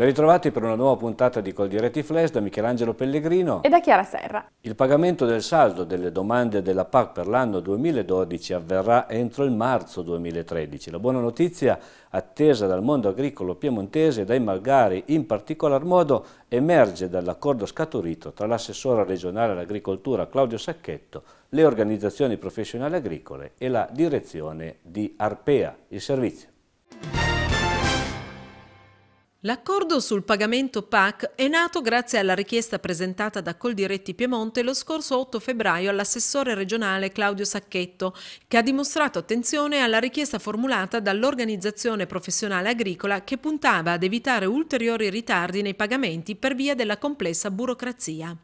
Ben ritrovati per una nuova puntata di Coldiretti Flash da Michelangelo Pellegrino e da Chiara Serra. Il pagamento del saldo delle domande della PAC per l'anno 2012 avverrà entro il marzo 2013. La buona notizia attesa dal mondo agricolo piemontese e dai malgari in particolar modo emerge dall'accordo scaturito tra l'assessore regionale all'agricoltura Claudio Sacchetto, le organizzazioni professionali agricole e la direzione di Arpea, il servizio. L'accordo sul pagamento PAC è nato grazie alla richiesta presentata da Coldiretti Piemonte lo scorso 8 febbraio all'assessore regionale Claudio Sacchetto, che ha dimostrato attenzione alla richiesta formulata dall'organizzazione professionale agricola che puntava ad evitare ulteriori ritardi nei pagamenti per via della complessa burocrazia.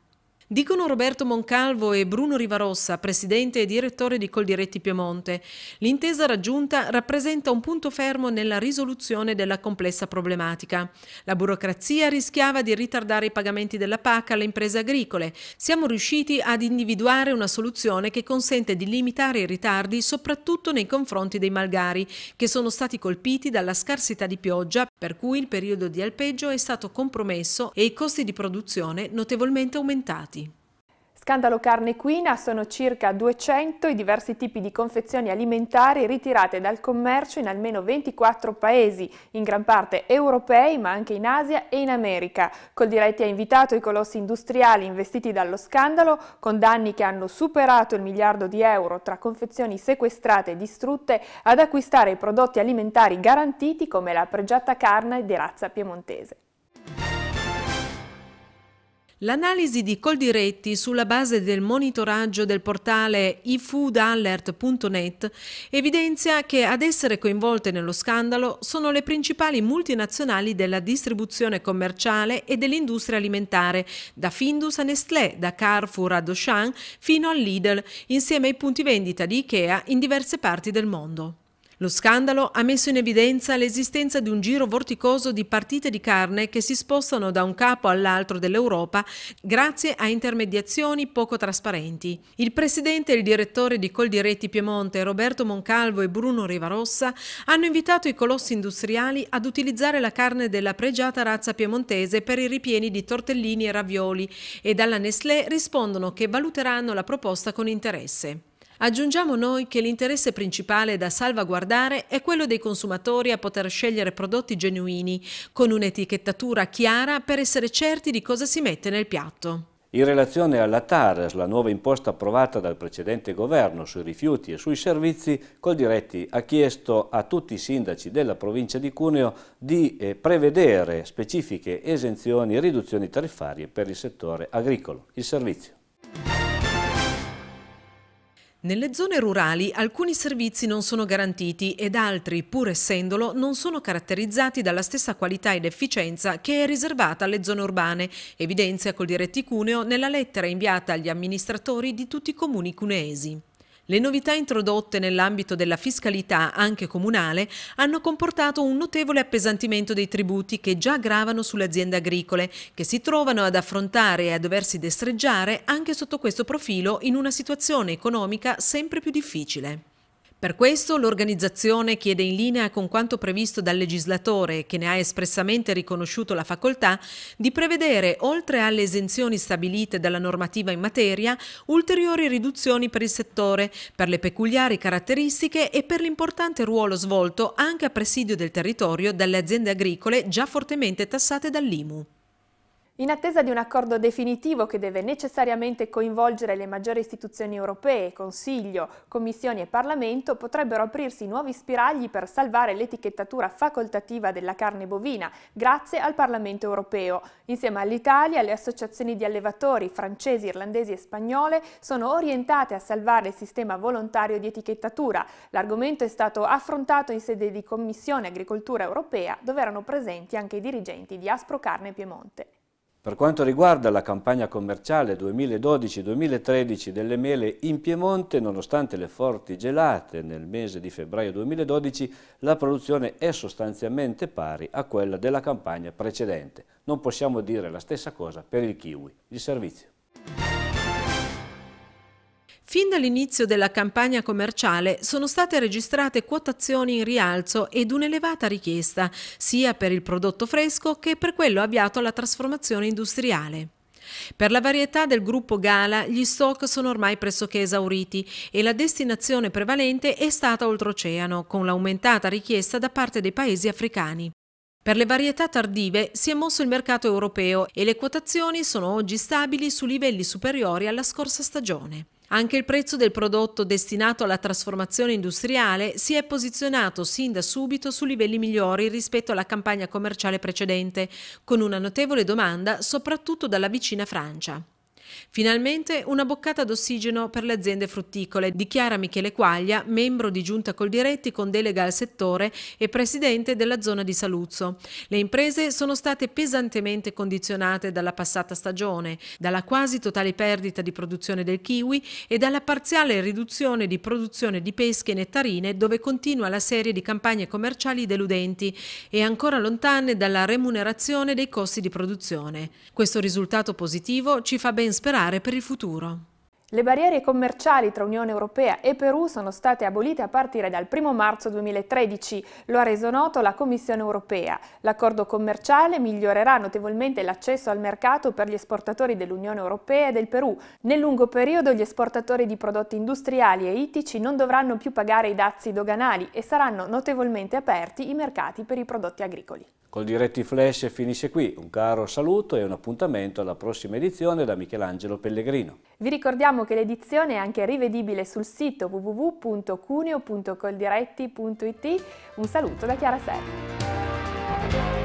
Dicono Roberto Moncalvo e Bruno Rivarossa, presidente e direttore di Coldiretti Piemonte, l'intesa raggiunta rappresenta un punto fermo nella risoluzione della complessa problematica. La burocrazia rischiava di ritardare i pagamenti della PAC alle imprese agricole. Siamo riusciti ad individuare una soluzione che consente di limitare i ritardi soprattutto nei confronti dei malgari, che sono stati colpiti dalla scarsità di pioggia, per cui il periodo di alpeggio è stato compromesso e i costi di produzione notevolmente aumentati. Scandalo carne equina sono circa 200 i diversi tipi di confezioni alimentari ritirate dal commercio in almeno 24 paesi, in gran parte europei ma anche in Asia e in America. Coldiretti ha invitato i colossi industriali investiti dallo scandalo con danni che hanno superato il miliardo di euro tra confezioni sequestrate e distrutte ad acquistare i prodotti alimentari garantiti come la pregiata carne di razza piemontese. L'analisi di Coldiretti sulla base del monitoraggio del portale ifoodalert.net evidenzia che ad essere coinvolte nello scandalo sono le principali multinazionali della distribuzione commerciale e dell'industria alimentare, da Findus a Nestlé, da Carrefour a Doshan fino al Lidl, insieme ai punti vendita di Ikea in diverse parti del mondo. Lo scandalo ha messo in evidenza l'esistenza di un giro vorticoso di partite di carne che si spostano da un capo all'altro dell'Europa grazie a intermediazioni poco trasparenti. Il presidente e il direttore di Coldiretti Piemonte, Roberto Moncalvo e Bruno Rivarossa, hanno invitato i colossi industriali ad utilizzare la carne della pregiata razza piemontese per i ripieni di tortellini e ravioli e dalla Nestlé rispondono che valuteranno la proposta con interesse. Aggiungiamo noi che l'interesse principale da salvaguardare è quello dei consumatori a poter scegliere prodotti genuini, con un'etichettatura chiara per essere certi di cosa si mette nel piatto. In relazione alla TARES, la nuova imposta approvata dal precedente governo sui rifiuti e sui servizi, Coldiretti ha chiesto a tutti i sindaci della provincia di Cuneo di eh, prevedere specifiche esenzioni e riduzioni tariffarie per il settore agricolo, il servizio. Nelle zone rurali alcuni servizi non sono garantiti ed altri, pur essendolo, non sono caratterizzati dalla stessa qualità ed efficienza che è riservata alle zone urbane, evidenzia col Cuneo nella lettera inviata agli amministratori di tutti i comuni cuneesi. Le novità introdotte nell'ambito della fiscalità, anche comunale, hanno comportato un notevole appesantimento dei tributi che già gravano sulle aziende agricole, che si trovano ad affrontare e a doversi destreggiare anche sotto questo profilo in una situazione economica sempre più difficile. Per questo l'organizzazione chiede in linea con quanto previsto dal legislatore, che ne ha espressamente riconosciuto la facoltà, di prevedere, oltre alle esenzioni stabilite dalla normativa in materia, ulteriori riduzioni per il settore, per le peculiari caratteristiche e per l'importante ruolo svolto anche a presidio del territorio dalle aziende agricole già fortemente tassate dall'IMU. In attesa di un accordo definitivo che deve necessariamente coinvolgere le maggiori istituzioni europee, Consiglio, Commissioni e Parlamento, potrebbero aprirsi nuovi spiragli per salvare l'etichettatura facoltativa della carne bovina, grazie al Parlamento europeo. Insieme all'Italia, le associazioni di allevatori francesi, irlandesi e spagnole sono orientate a salvare il sistema volontario di etichettatura. L'argomento è stato affrontato in sede di Commissione Agricoltura Europea, dove erano presenti anche i dirigenti di Aspro Carne Piemonte. Per quanto riguarda la campagna commerciale 2012-2013 delle mele in Piemonte, nonostante le forti gelate nel mese di febbraio 2012, la produzione è sostanzialmente pari a quella della campagna precedente. Non possiamo dire la stessa cosa per il kiwi. Il servizio. Fin dall'inizio della campagna commerciale sono state registrate quotazioni in rialzo ed un'elevata richiesta, sia per il prodotto fresco che per quello avviato alla trasformazione industriale. Per la varietà del gruppo Gala gli stock sono ormai pressoché esauriti e la destinazione prevalente è stata oltreoceano, con l'aumentata richiesta da parte dei paesi africani. Per le varietà tardive si è mosso il mercato europeo e le quotazioni sono oggi stabili su livelli superiori alla scorsa stagione. Anche il prezzo del prodotto destinato alla trasformazione industriale si è posizionato sin da subito su livelli migliori rispetto alla campagna commerciale precedente, con una notevole domanda soprattutto dalla vicina Francia. Finalmente una boccata d'ossigeno per le aziende frutticole, dichiara Michele Quaglia, membro di Giunta Coldiretti con delega al settore e presidente della zona di Saluzzo. Le imprese sono state pesantemente condizionate dalla passata stagione, dalla quasi totale perdita di produzione del kiwi e dalla parziale riduzione di produzione di pesche e nettarine dove continua la serie di campagne commerciali deludenti e ancora lontane dalla remunerazione dei costi di produzione. Questo risultato positivo ci fa ben sperare sperare per il futuro. Le barriere commerciali tra Unione Europea e Perù sono state abolite a partire dal 1 marzo 2013, lo ha reso noto la Commissione Europea. L'accordo commerciale migliorerà notevolmente l'accesso al mercato per gli esportatori dell'Unione Europea e del Perù. Nel lungo periodo gli esportatori di prodotti industriali e ittici non dovranno più pagare i dazi doganali e saranno notevolmente aperti i mercati per i prodotti agricoli. Col diretti flash finisce qui, un caro saluto e un appuntamento alla prossima edizione da Michelangelo Pellegrino. Vi ricordiamo che l'edizione è anche rivedibile sul sito www.cuneo.coldiretti.it. Un saluto da Chiara Serra.